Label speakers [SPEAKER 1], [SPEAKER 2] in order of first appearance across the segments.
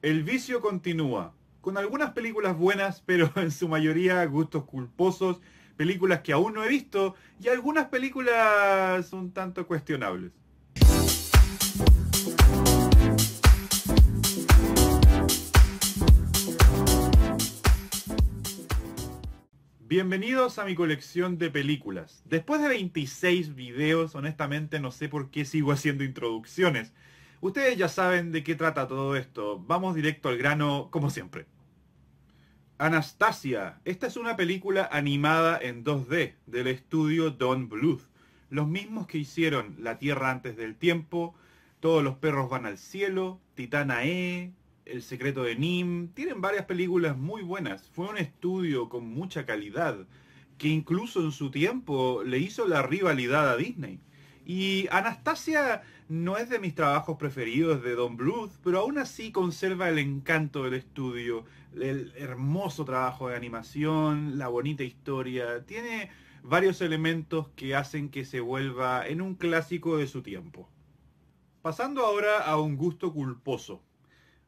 [SPEAKER 1] El vicio continúa, con algunas películas buenas, pero en su mayoría gustos culposos, películas que aún no he visto y algunas películas un tanto cuestionables. Bienvenidos a mi colección de películas. Después de 26 videos, honestamente no sé por qué sigo haciendo introducciones. Ustedes ya saben de qué trata todo esto. Vamos directo al grano, como siempre. Anastasia. Esta es una película animada en 2D del estudio Don Bluth. Los mismos que hicieron La Tierra antes del tiempo, Todos los perros van al cielo, Titana E, El secreto de Nim. Tienen varias películas muy buenas. Fue un estudio con mucha calidad que incluso en su tiempo le hizo la rivalidad a Disney. Y Anastasia no es de mis trabajos preferidos de Don Bluth, pero aún así conserva el encanto del estudio, el hermoso trabajo de animación, la bonita historia. Tiene varios elementos que hacen que se vuelva en un clásico de su tiempo. Pasando ahora a un gusto culposo.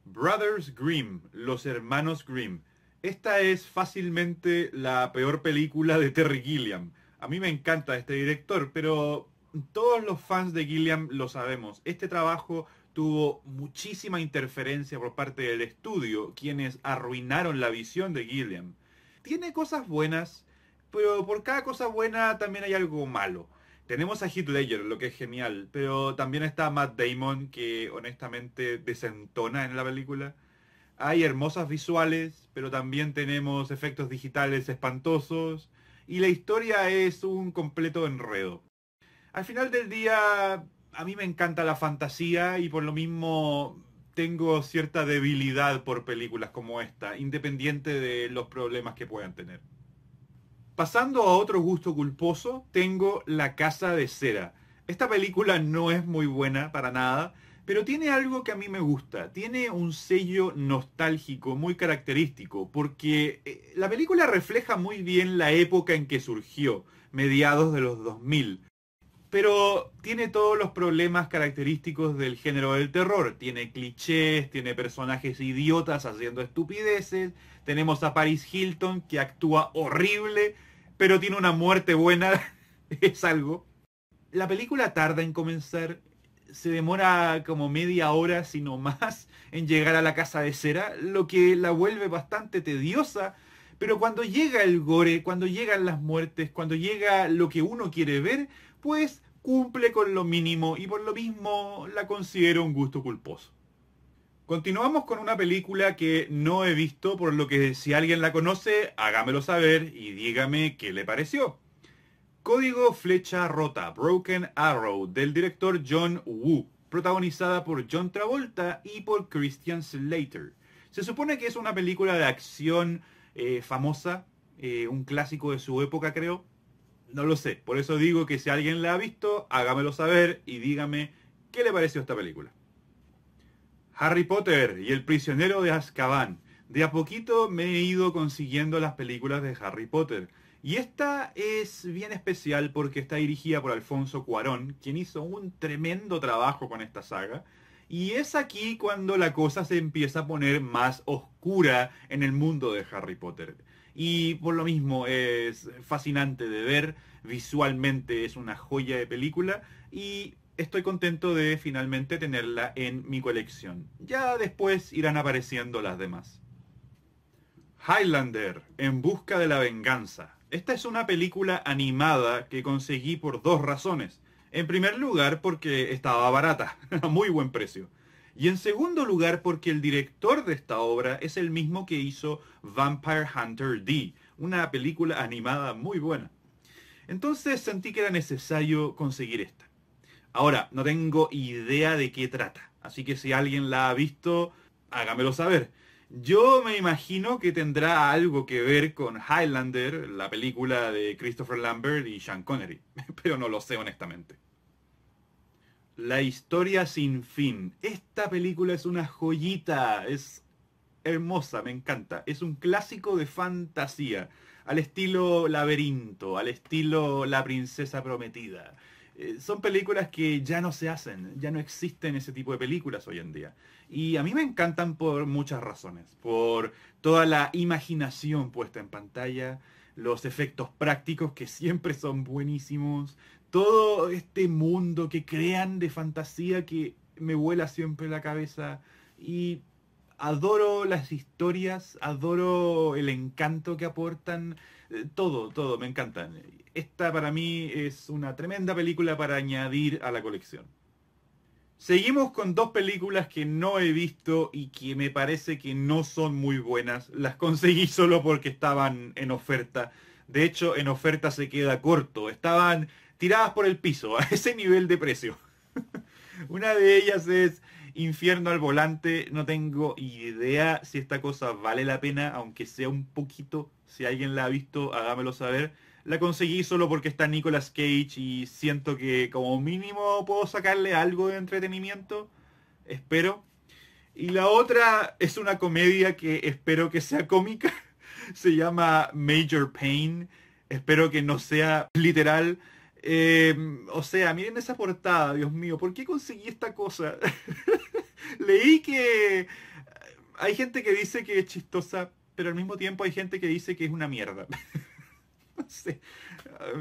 [SPEAKER 1] Brothers Grimm, los hermanos Grimm. Esta es fácilmente la peor película de Terry Gilliam. A mí me encanta este director, pero todos los fans de Gilliam lo sabemos. Este trabajo tuvo muchísima interferencia por parte del estudio, quienes arruinaron la visión de Gilliam. Tiene cosas buenas, pero por cada cosa buena también hay algo malo. Tenemos a Heath Ledger, lo que es genial, pero también está Matt Damon, que honestamente desentona en la película. Hay hermosas visuales, pero también tenemos efectos digitales espantosos. Y la historia es un completo enredo. Al final del día, a mí me encanta la fantasía y por lo mismo tengo cierta debilidad por películas como esta, independiente de los problemas que puedan tener. Pasando a otro gusto culposo, tengo La Casa de Cera. Esta película no es muy buena para nada, pero tiene algo que a mí me gusta. Tiene un sello nostálgico muy característico, porque eh, la película refleja muy bien la época en que surgió, mediados de los 2000 pero tiene todos los problemas característicos del género del terror. Tiene clichés, tiene personajes idiotas haciendo estupideces, tenemos a Paris Hilton que actúa horrible, pero tiene una muerte buena, es algo. La película tarda en comenzar, se demora como media hora, si no más, en llegar a la casa de cera, lo que la vuelve bastante tediosa. Pero cuando llega el gore, cuando llegan las muertes, cuando llega lo que uno quiere ver, pues cumple con lo mínimo y por lo mismo la considero un gusto culposo. Continuamos con una película que no he visto, por lo que si alguien la conoce, hágamelo saber y dígame qué le pareció. Código Flecha Rota, Broken Arrow, del director John Woo, protagonizada por John Travolta y por Christian Slater. Se supone que es una película de acción eh, famosa, eh, un clásico de su época creo, no lo sé. Por eso digo que si alguien la ha visto, hágamelo saber y dígame qué le pareció esta película. Harry Potter y el prisionero de Azkaban. De a poquito me he ido consiguiendo las películas de Harry Potter. Y esta es bien especial porque está dirigida por Alfonso Cuarón, quien hizo un tremendo trabajo con esta saga. Y es aquí cuando la cosa se empieza a poner más oscura en el mundo de Harry Potter y por lo mismo es fascinante de ver, visualmente es una joya de película y estoy contento de finalmente tenerla en mi colección. Ya después irán apareciendo las demás. Highlander, en busca de la venganza. Esta es una película animada que conseguí por dos razones. En primer lugar, porque estaba barata, a muy buen precio. Y en segundo lugar, porque el director de esta obra es el mismo que hizo Vampire Hunter D, una película animada muy buena. Entonces sentí que era necesario conseguir esta. Ahora, no tengo idea de qué trata, así que si alguien la ha visto, hágamelo saber. Yo me imagino que tendrá algo que ver con Highlander, la película de Christopher Lambert y Sean Connery, pero no lo sé honestamente. La historia sin fin. Esta película es una joyita, es hermosa, me encanta. Es un clásico de fantasía, al estilo laberinto, al estilo La princesa prometida. Eh, son películas que ya no se hacen, ya no existen ese tipo de películas hoy en día. Y a mí me encantan por muchas razones, por toda la imaginación puesta en pantalla, los efectos prácticos que siempre son buenísimos, todo este mundo que crean de fantasía que me vuela siempre la cabeza. Y adoro las historias, adoro el encanto que aportan, eh, todo, todo, me encantan. Esta para mí es una tremenda película para añadir a la colección. Seguimos con dos películas que no he visto y que me parece que no son muy buenas. Las conseguí solo porque estaban en oferta. De hecho, en oferta se queda corto. Estaban tiradas por el piso, a ese nivel de precio. Una de ellas es Infierno al volante, no tengo idea si esta cosa vale la pena, aunque sea un poquito, si alguien la ha visto, hágamelo saber. La conseguí solo porque está Nicolas Cage y siento que como mínimo puedo sacarle algo de entretenimiento, espero. Y la otra es una comedia que espero que sea cómica, se llama Major Pain, espero que no sea literal Em, o sea, miren esa portada, Dios mío, ¿por qué conseguí esta cosa? Leí que hay gente que dice que es chistosa, pero al mismo tiempo hay gente que dice que es una mierda. no sé,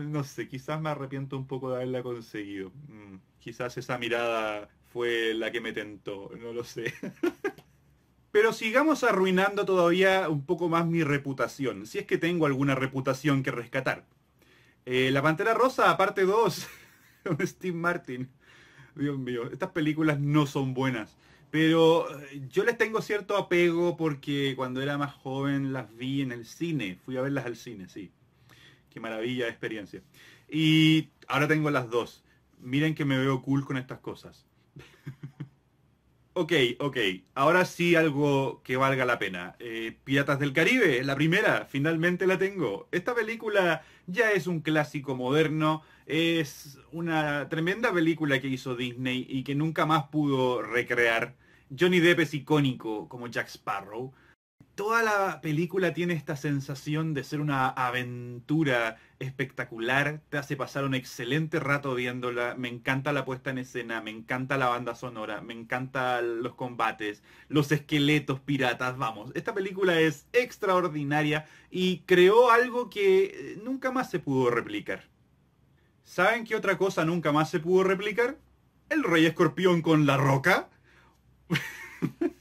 [SPEAKER 1] no sé, quizás me arrepiento un poco de haberla conseguido. Mm, quizás esa mirada fue la que me tentó, no lo sé. Pero sigamos arruinando todavía un poco más mi reputación, si es que tengo alguna reputación que rescatar. Eh, la Pantera Rosa, parte 2. Steve Martin. Dios mío, estas películas no son buenas. Pero eh, yo les tengo cierto apego porque cuando era más joven las vi en el cine. Fui a verlas al cine, sí. Qué maravilla de experiencia. Y ahora tengo las dos. Miren que me veo cool con estas cosas. ok, ok. Ahora sí algo que valga la pena. Eh, Piratas del Caribe, la primera, finalmente la tengo. Esta película ya es un clásico moderno, es una tremenda película que hizo Disney y que nunca más pudo recrear. Johnny Depp es icónico como Jack Sparrow. Toda la película tiene esta sensación de ser una aventura espectacular, te hace pasar un excelente rato viéndola, me encanta la puesta en escena, me encanta la banda sonora, me encantan los combates, los esqueletos piratas, vamos, esta película es extraordinaria y creó algo que eh, nunca más se pudo replicar. ¿Saben qué otra cosa nunca más se pudo replicar? El Rey Escorpión con la Roca.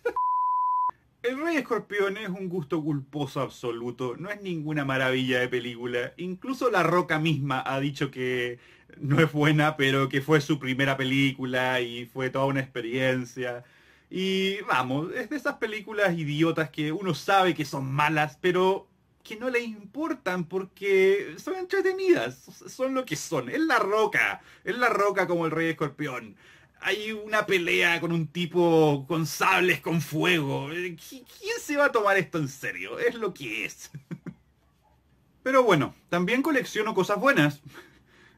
[SPEAKER 1] El Rey Escorpión es un gusto culposo absoluto, no es ninguna maravilla de película. Incluso La Roca misma ha dicho que no es buena, pero que fue su primera película y fue toda una experiencia. Y vamos, es de esas películas idiotas que uno sabe que son malas, pero que no le importan porque son entretenidas, son lo que son. Es la roca, es la roca como el rey escorpión hay una pelea con un tipo con sables con fuego. Eh, ¿Quién se va a tomar esto en serio? Es lo que es. Pero bueno, también colecciono cosas buenas.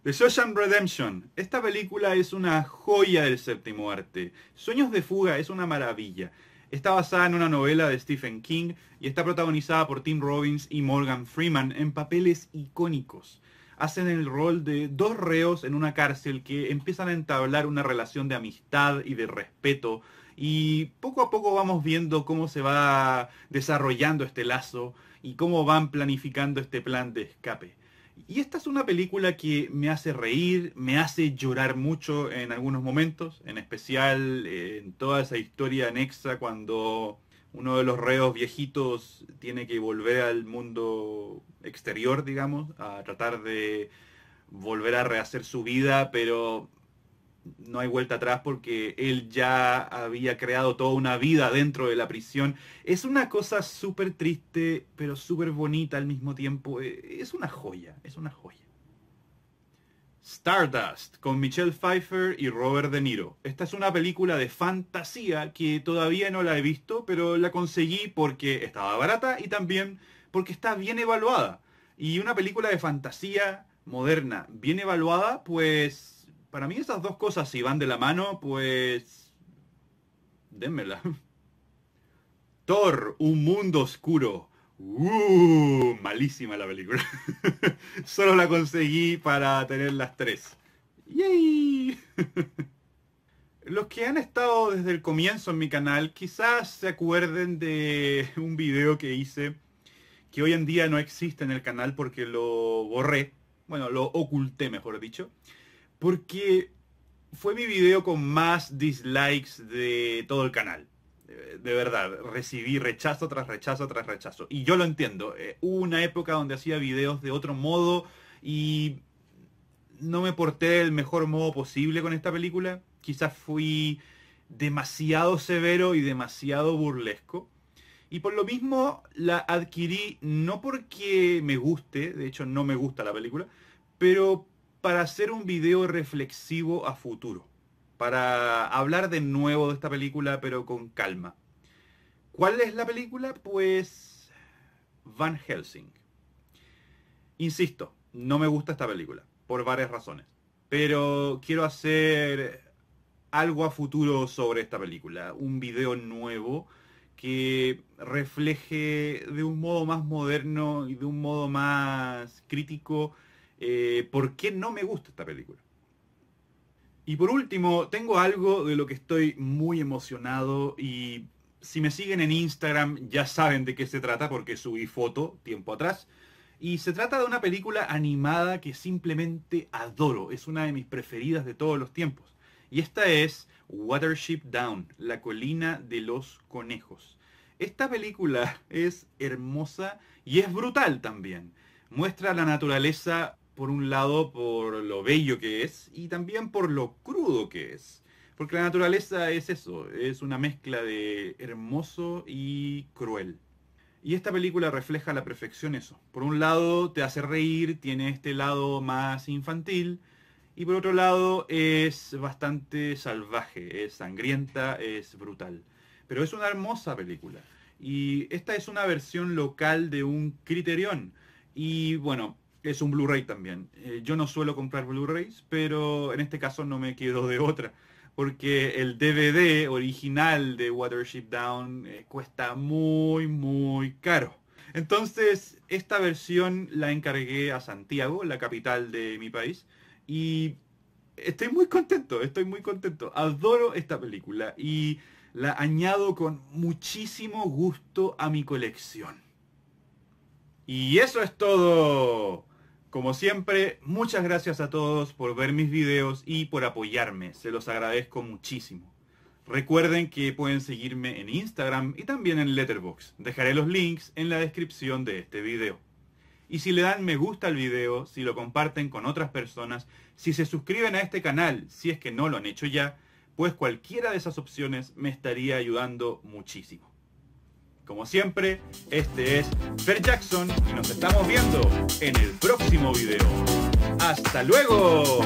[SPEAKER 1] The Shawshank Redemption. Esta película es una joya del séptimo arte. Sueños de fuga es una maravilla. Está basada en una novela de Stephen King y está protagonizada por Tim Robbins y Morgan Freeman en papeles icónicos hacen el rol de dos reos en una cárcel que empiezan a entablar una relación de amistad y de respeto. Y poco a poco vamos viendo cómo se va desarrollando este lazo y cómo van planificando este plan de escape. Y esta es una película que me hace reír, me hace llorar mucho en algunos momentos, en especial eh, en toda esa historia anexa cuando uno de los reos viejitos tiene que volver al mundo exterior, digamos, a tratar de volver a rehacer su vida, pero no hay vuelta atrás porque él ya había creado toda una vida dentro de la prisión. Es una cosa súper triste, pero súper bonita al mismo tiempo. Es una joya, es una joya. Stardust, con Michelle Pfeiffer y Robert De Niro. Esta es una película de fantasía que todavía no la he visto, pero la conseguí porque estaba barata y también porque está bien evaluada. Y una película de fantasía moderna, bien evaluada, pues para mí esas dos cosas si van de la mano, pues démela. Thor, un mundo oscuro, Uh, malísima la película. Solo la conseguí para tener las tres. ¡Yay! Los que han estado desde el comienzo en mi canal quizás se acuerden de un video que hice que hoy en día no existe en el canal porque lo borré. Bueno, lo oculté, mejor dicho. Porque fue mi video con más dislikes de todo el canal. Eh, de verdad, recibí rechazo tras rechazo tras rechazo. Y yo lo entiendo. Eh, hubo una época donde hacía videos de otro modo y no me porté el mejor modo posible con esta película. Quizás fui demasiado severo y demasiado burlesco. Y por lo mismo la adquirí no porque me guste, de hecho no me gusta la película, pero para hacer un video reflexivo a futuro para hablar de nuevo de esta película, pero con calma. ¿Cuál es la película? Pues Van Helsing. Insisto, no me gusta esta película, por varias razones, pero quiero hacer algo a futuro sobre esta película, un video nuevo que refleje de un modo más moderno y de un modo más crítico eh, por qué no me gusta esta película. Y por último, tengo algo de lo que estoy muy emocionado y si me siguen en Instagram ya saben de qué se trata porque subí foto tiempo atrás. Y se trata de una película animada que simplemente adoro. Es una de mis preferidas de todos los tiempos. Y esta es Watership Down, la colina de los conejos. Esta película es hermosa y es brutal también. Muestra la naturaleza por un lado por lo bello que es y también por lo crudo que es. Porque la naturaleza es eso, es una mezcla de hermoso y cruel. Y esta película refleja a la perfección eso. Por un lado te hace reír, tiene este lado más infantil, y por otro lado es bastante salvaje, es sangrienta, es brutal. Pero es una hermosa película. Y esta es una versión local de un criterión. Y bueno, es un Blu-ray también. Eh, yo no suelo comprar Blu-rays, pero en este caso no me quedo de otra. Porque el DVD original de Watership Down eh, cuesta muy, muy caro. Entonces, esta versión la encargué a Santiago, la capital de mi país. Y estoy muy contento, estoy muy contento. Adoro esta película y la añado con muchísimo gusto a mi colección. Y eso es todo. Como siempre, muchas gracias a todos por ver mis videos y por apoyarme, se los agradezco muchísimo. Recuerden que pueden seguirme en Instagram y también en Letterboxd. Dejaré los links en la descripción de este video. Y si le dan me gusta al video, si lo comparten con otras personas, si se suscriben a este canal, si es que no lo han hecho ya, pues cualquiera de esas opciones me estaría ayudando muchísimo. Como siempre, este es Fer Jackson y nos estamos viendo en el próximo video. ¡Hasta luego!